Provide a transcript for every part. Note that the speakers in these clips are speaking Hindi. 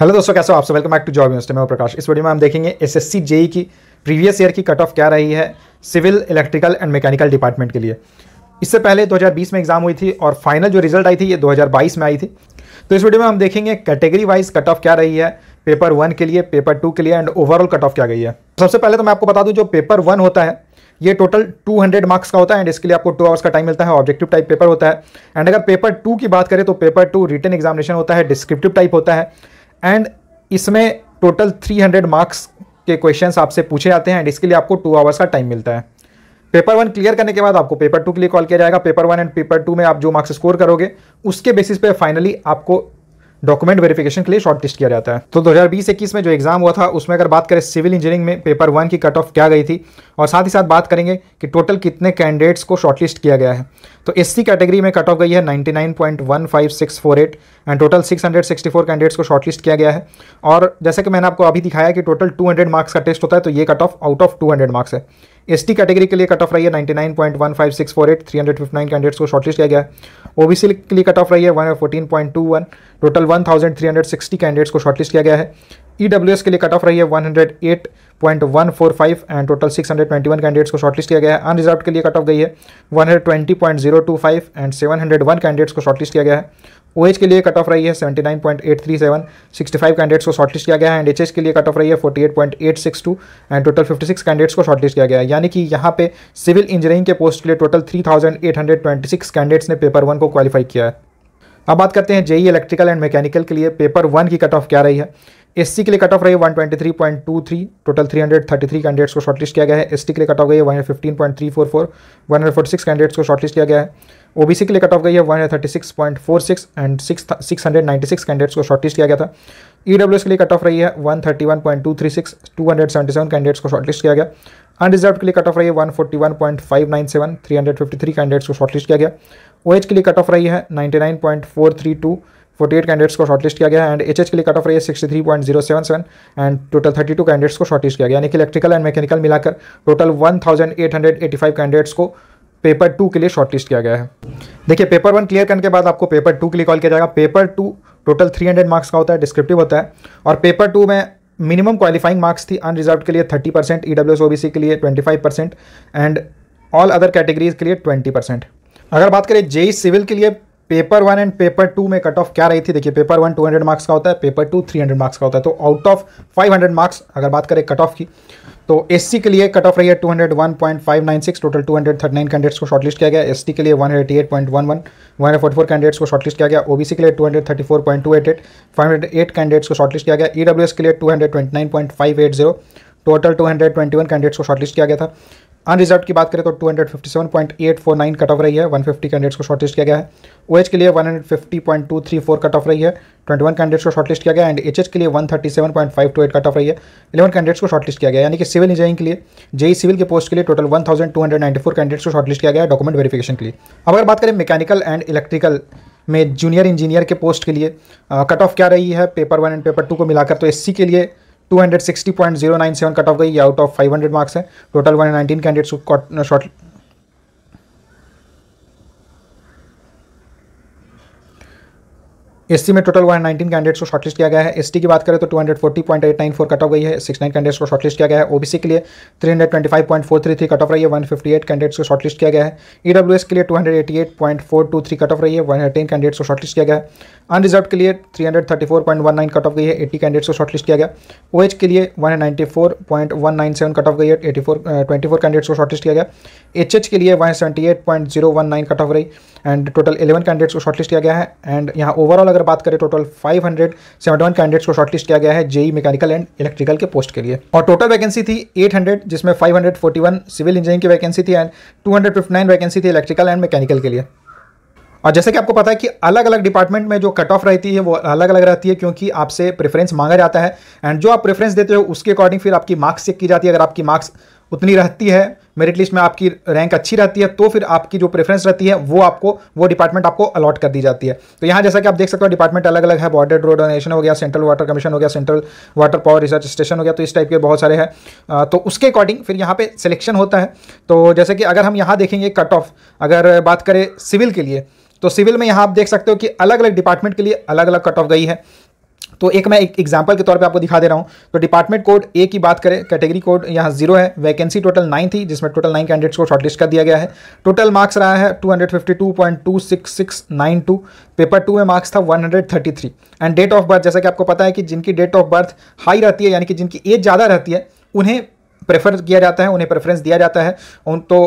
हेलो दोस्तों कैसे हो आप सब welcome back to job university में प्रकाश इस वीडियो में हम देखेंगे एसएससी जेई e की प्रीवियस ईयर की कट ऑफ क्या रही है civil electrical and mechanical department के लिए इससे पहले 2020 में एग्जाम हुई थी और फाइनल जो रिजल्ट आई थी ये 2022 में आई थी तो इस वीडियो में हम देखेंगे कैटेगरी वाइज कट ऑफ क्या रही है पेपर वन के लिए पेपर टू के लिए एंड ओवरऑल कट ऑफ क्या गई है सबसे पहले तो मैं आपको बता दूँ जो पेपर वन होता है ये टोटल 200 मार्क्स का होता है एंड इसके लिए आपको टू आवर्स का टाइम मिलता है ऑब्जेक्टिव टाइप पेपर होता है एंड अगर पेपर टू की बात करें तो पेपर टू रिटर्न एग्जामिनेशन होता है डिस्क्रिप्टिव टाइप होता है एंड इसमें टोटल 300 मार्क्स के क्वेश्चंस आपसे पूछे जाते हैं एंड इसके लिए आपको टू आवर्स का टाइम मिलता है पेपर वन क्लियर करने के बाद आपको पेपर टू के लिए कॉल किया जाएगा paper one and paper two में आप जो मार्क्स स्कोर करोगे उसके बेसिस पे फाइनली आपको डॉक्यूमेंट वेरिफिकेशन के लिए शॉर्ट लिस्ट किया जाता है तो 2020-21 में जो एग्जाम हुआ था उसमें अगर बात करें सिविल इंजीनियरिंग में पेपर वन की कट ऑफ क्या गई थी और साथ ही साथ बात करेंगे कि टोटल कितने कैंडिडेट्स को शॉर्टलिस्ट किया गया है तो एस कैटेगरी में कट ऑफ गई है 99.15648 एंड टोटल 664 कैंडिडेट्स को शॉर्टलिस्ट किया गया है और जैसे कि मैंने आपको अभी दिखाया कि टोटल 200 मार्क्स का टेस्ट होता है तो ये cut off out of 200 marks है एस टी कैटेगरी के लिए कट ऑफ रही है ninety nine point one five six four eight three hundred fifty nine candidates को शॉर्टलिस्ट किया गया है ओबीसी के लिए कट ऑफ रही है one fourteen point two one total one thousand three hundred sixty candidates को शॉर्टलिस्ट किया गया है एस e के लिए कट ऑफ रही है one hundred eight point one four five and total six hundred twenty one candidates को शॉर्टलिस्ट किया गया है अनरिजर्व के लिए कट ऑफ गई है one hundred twenty point zero two five and seven hundred one candidates को शॉर्टलिस्ट किया गया है ओ के लिए कट ऑफ रही है 79.837 65 कैंडिडेट्स को शॉर्टलिस्ट किया गया है एंड एच के लिए कट ऑफ रही है 48.862 एंड टोटल 56 कैंडिडेट्स को शॉर्टलिस्ट किया गया है यानी कि यहाँ पे सिविल इंजीनियरिंग के पोस्ट के लिए टोटल 3826 कैंडिडेट्स ने पेपर वन को क्वालिफाई किया है अब बात करते हैं जेई इलेक्ट्रिकल एंड मैकेनिकल के लिए पेपर वन की कट ऑफ क्या रही है एससी के लिए कट ऑफ रही है 123.23 टोटल 333 कैंडिडेट्स को शॉर्टलिस्ट किया गया है एसटी के लिए कट ऑफ गई है 115.344 146 कैंडिडेट्स को शॉर्टलिस्ट किया गया है ओबीसी के लिए कट ऑफ गई है one hundred thirty six point four six and six six hundred ninety six candidates को शॉर्टलिस्ट किया गया था ई e ईडब्ल्यूएस के लिए कट ऑफ रही है one thirty one point two three six two hundred seventy seven candidates को शॉर्टलिस्ट किया गया अनरिजर्व के लिए कट ऑफ रही है one forty one point five nine seven three hundred fifty three candidates को शॉर्टलिस्ट किया गया ओ एच के लिए कट ऑफ रही है ninety nine point four three two forty eight candidates को शॉर्टलिस्ट किया गया एंड एच के लिए कट ऑफ रही है sixty three point zero seven seven and total thirty two candidates को शॉर्टलिस्ट किया गया यानी कि इलेक्ट्रिकल एंड मैकेनिकल मिलाकर total one thousand eight hundred eighty five candidates को पेपर टू के लिए शॉर्टलिस्ट किया गया है देखिए पेपर वन क्लियर करने के बाद आपको पेपर टू के लिए कॉल किया जाएगा पेपर टू टोटल 300 मार्क्स का होता है डिस्क्रिप्टिव होता है और पेपर टू में मिनिमम क्वालिफाइंग मार्क्स थी अनरिजर्व के लिए 30 परसेंट ई डब्ल्यू के लिए 25 percent and all other categories के लिए 20 परसेंट अगर बात करें जेई सिविल e के लिए paper one and paper two में कट ऑफ क्या रही थी देखिए पेपर वन 200 मार्क्स का होता है पेपर टू 300 मार्क्स का होता है तो आउट ऑफ 500 मार्क्स अगर बात करें कट ऑफ की तो एस के लिए कट ऑफ रही है 201.596 टोटल 239 कैंडिडेट्स को शॉर्टलिस्ट किया गया एस के लिए 188.11 144 कैंडिडेट्स को शॉर्टलिस्ट किया गया ओबीसी के लिए 234.288 हंड्रेड कैंडिडेट्स को शॉर्टलिस्ट किया गया ईडब्ल्यूएस e के लिए 229.580 टोटल 221 कैंडिडेट्स को शॉर्टलिस्ट किया गया था अनरिजर्व की बात करें तो 257.849 कट ऑफ रही है 150 कैंडिडेट्स को शॉर्टलिस्ट किया गया है ओएच के लिए 150.234 कट ऑफ रही है 21 कैंडिडेट्स को शॉर्टलिस्ट किया गया एंड एचएच के लिए 137.528 कट ऑफ रही है 11 कैंडिडेट्स को शॉर्टलिस्ट किया गया यानी कि सिविल इंजीनियरिंग के लिए जेई सिविल e के पोस्ट के लिए टोटल वन कैंडिडेट्स को शॉर्टलिस्ट किया गया डॉक्यूमेंट वेरीफिकेशन के लिए अब अगर बात करें मैकेनिकल एंड इलेक्ट्रिकल में जूनियर इंजीनियर के पोस्ट के लिए कट ऑफ क्या रही है paper one and paper two को मिलाकर तो एस के लिए two hundred sixty point zero nine seven cut off गई out of five hundred marks है टोटल वन नाइनटीन कैंडिडेट्स को शॉर्ट एससी में टोटल 119 कैंडिडेट्स को शॉर्टलिस्ट किया गया है एसटी की बात करें तो 240.894 कट ऑफ गई है 69 कैंडिडेट्स को शॉर्टलिस्ट किया गया है ओबीसी के लिए 325.433 कट ऑफ रही है 158 कैंडिडेट्स को शॉर्टलिस्ट किया गया है ईडब्ल्यूएस e के लिए 288.423 कट ऑफ रही है 118 कैंडिडेट्स को शॉर्टलिस्ट किया गया है अनरिजर्व के लिए 334.19 कट ऑफ गई है 80 कैंडिडेट्स को शॉर्टलिस्ट किया गया ओएच के लिए 194.197 कट ऑफ गई है 84 ट्वेंटी कैंडिडेट्स को शॉर्टलिस्ट किया गया एचएच के लिए 178.019 कट ऑफ रही एंड टोटल इलेवन कैंडिडेट्स को शॉर्टलिस्ट किया गया है एंड यहाँ ओवरऑल अगर बात करें total five hundred seventy one candidates को शॉर्टलिस्ट किया गया है जेई मैकेनिकल एंड इलेक्ट्रिकल के पोस्ट के लिए और टोटल वैकेंसी थी एट हंड्रेड जिसमें five hundred forty one civil engineering की वैकेंसी थी and two hundred fifty nine vacancy थी इलेक्ट्रिकल एंड मैकेनिकल के लिए और जैसे कि आपको पता है कि अलग अलग डिपार्टमेंट में जो कट ऑफ रहती है वो अलग अलग रहती है क्योंकि आपसे प्रेफरेंस मांगा जाता है एंड जो आप प्रेफरेंस देते हो उसके अकॉर्डिंग फिर आपकी मार्क्स चेक की जाती है अगर आपकी मार्क्स उतनी रहती है मेरिट लिस्ट में आपकी रैंक अच्छी रहती है तो फिर आपकी जो प्रेफरेंस रहती है वो आपको वो डिपार्टमेंट आपको अलॉट कर दी जाती है तो यहाँ जैसा कि आप देख सकते हो डिपार्टमेंट अलग अलग है बॉर्डर रोड डोनेशन हो गया सेंट्रल वाटर कमीशन हो गया central water power research station हो गया तो इस टाइप के बहुत सारे हैं तो उसके अकॉर्डिंग फिर यहाँ पर सिलेक्शन होता है तो जैसे कि अगर हम यहाँ देखेंगे कट ऑफ अगर बात करें सिविल के लिए तो सिविल में यहाँ आप देख सकते हो कि अलग अलग डिपार्टमेंट के लिए अलग अलग कट ऑफ गई है तो एक मैं एग्जाम्पल के तौर पर आपको दिखा दे रहा हूँ तो डिपार्टमेंट कोड ए की बात करें कैटेगरी कोड यहाँ जीरो है वैकेंसी टोटल नाइन थी जिसमें टोटल नाइन कैंडिडेट्स को शॉर्टलिस्ट कर दिया गया है टोटल मार्क्स रहा है two hundred fifty two point two six six nine two paper two में मार्क्स था one hundred thirty three and date of birth जैसा कि आपको पता है कि जिनकी डेट ऑफ बर्थ हाई रहती है यानी कि जिनकी एज ज़्यादा रहती है उन्हें प्रेफर किया जाता है उन्हें प्रेफरेंस दिया जाता है उन तो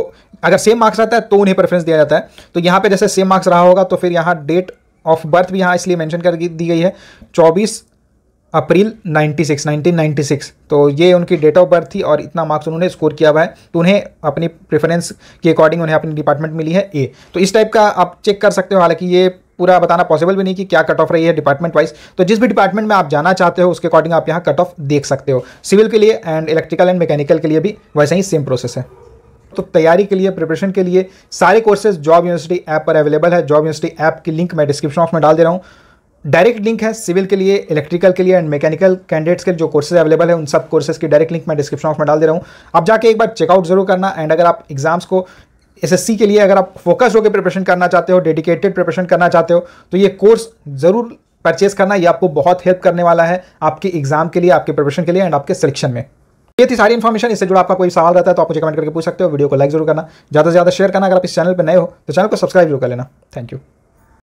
अगर सेम मार्क्स रहता है तो उन्हें प्रेफरेंस दिया जाता है तो यहाँ पे जैसे सेम मार्क्स रहा होगा तो फिर यहाँ डेट ऑफ बर्थ भी यहाँ इसलिए मेंशन कर दी गई है 24 अप्रैल 96 1996 तो ये उनकी डेट ऑफ बर्थ थी और इतना मार्क्स उन्होंने स्कोर किया हुआ है तो उन्हें अपनी प्रेफरेंस के अकॉर्डिंग उन्हें अपनी डिपार्टमेंट मिली है ए तो इस टाइप का आप चेक कर सकते हो हालांकि ये पूरा बताना पॉसिबल भी नहीं कि क्या कट ऑफ रही है डिपार्टमेंट वाइज तो जिस भी डिपार्टमेंट में आप जाना चाहते हो उसके अकॉर्डिंग आप यहाँ कट ऑफ देख सकते हो सिविल के लिए एंड इलेक्ट्रिकल एंड मैकेनिकल के लिए भी वैसे ही सेम प्रोसेस है तो तैयारी के लिए प्रिपरेशन के लिए सारे कोर्सेज जॉब यूनिवर्सिटी ऐप पर अवेलेबल है जॉब यूनिवर्सिटी ऐप की लिंक मैं डिस्क्रिप्शन बॉक्स में डाल दे रहा हूँ डायरेक्ट लिंक है सिविल के लिए इलेक्ट्रिकल के लिए एंड मैकेनिकल कैंडिडेट्स के जो कोर्सेज अवेलेबल है उन सब कोर्सेज की डायरेक्ट लिंक मैं डिस्क्रिप्शन बॉक्स में डाल दे रहा हूँ आप जाके एक बार चेकआउट जरूर करना एंड अगर आप एग्जाम्स को एसएससी के लिए अगर आप फोकस होकर प्रिपरेशन करना चाहते हो डेडिकेटेड प्रिपरेशन करना चाहते हो तो ये कोर्स ज़रूर परचेज करना ये आपको बहुत हेल्प करने वाला है आपके एग्जाम के लिए आपके प्रिपरेशन के लिए एंड आपके सिलेक्शन में ये थी सारी इन्फॉर्मेशन इससे जुड़ा आपका कोई सवाल रहता है तो आप मुझे कमेंट करके पूछ सकते हो वीडियो को लाइक जरूर करना ज़्यादा से ज़्यादा शेयर करना अगर आप इस चैनल पर नए हो तो चैनल को सब्सक्राइब जरूर कर लेना थैंक यू